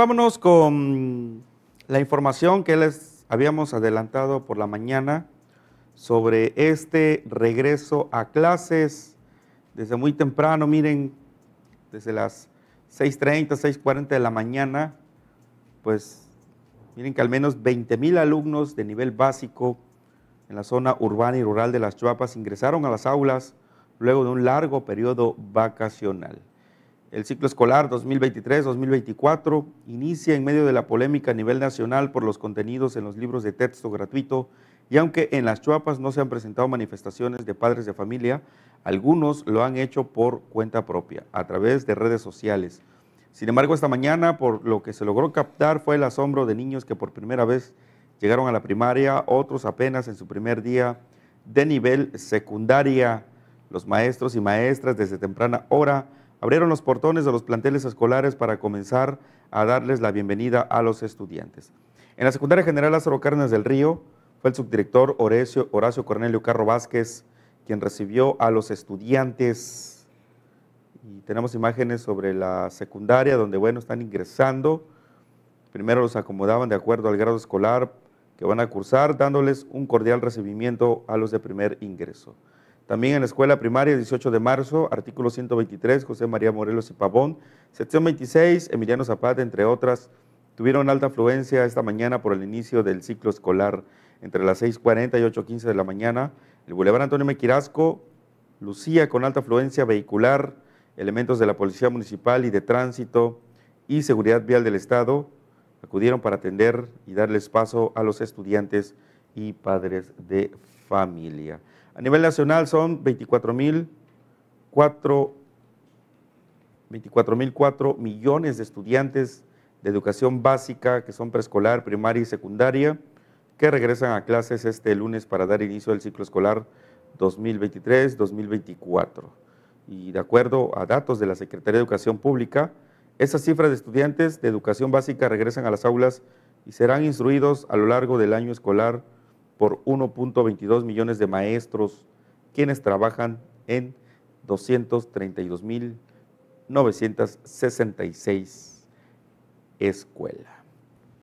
Vámonos con la información que les habíamos adelantado por la mañana sobre este regreso a clases desde muy temprano, miren, desde las 6.30, 6.40 de la mañana, pues miren que al menos 20 mil alumnos de nivel básico en la zona urbana y rural de Las Chuapas ingresaron a las aulas luego de un largo periodo vacacional. El ciclo escolar 2023-2024 inicia en medio de la polémica a nivel nacional por los contenidos en los libros de texto gratuito y aunque en las Chuapas no se han presentado manifestaciones de padres de familia, algunos lo han hecho por cuenta propia, a través de redes sociales. Sin embargo, esta mañana por lo que se logró captar fue el asombro de niños que por primera vez llegaron a la primaria, otros apenas en su primer día de nivel secundaria. Los maestros y maestras desde temprana hora abrieron los portones de los planteles escolares para comenzar a darles la bienvenida a los estudiantes. En la secundaria general Lázaro Cárdenas del Río fue el subdirector Horacio, Horacio Cornelio Carro Vázquez quien recibió a los estudiantes. Y tenemos imágenes sobre la secundaria donde, bueno, están ingresando. Primero los acomodaban de acuerdo al grado escolar que van a cursar, dándoles un cordial recibimiento a los de primer ingreso. También en la escuela primaria, 18 de marzo, artículo 123, José María Morelos y Pavón. Sección 26, Emiliano Zapata, entre otras, tuvieron alta afluencia esta mañana por el inicio del ciclo escolar. Entre las 6.40 y 8.15 de la mañana, el Boulevard Antonio Mequirasco lucía con alta afluencia vehicular, elementos de la Policía Municipal y de Tránsito y Seguridad Vial del Estado acudieron para atender y darles paso a los estudiantes y padres de familia. A nivel nacional son 24.004 millones de estudiantes de educación básica, que son preescolar, primaria y secundaria, que regresan a clases este lunes para dar inicio al ciclo escolar 2023-2024. Y de acuerdo a datos de la Secretaría de Educación Pública, esas cifras de estudiantes de educación básica regresan a las aulas y serán instruidos a lo largo del año escolar por 1.22 millones de maestros, quienes trabajan en 232.966 escuelas.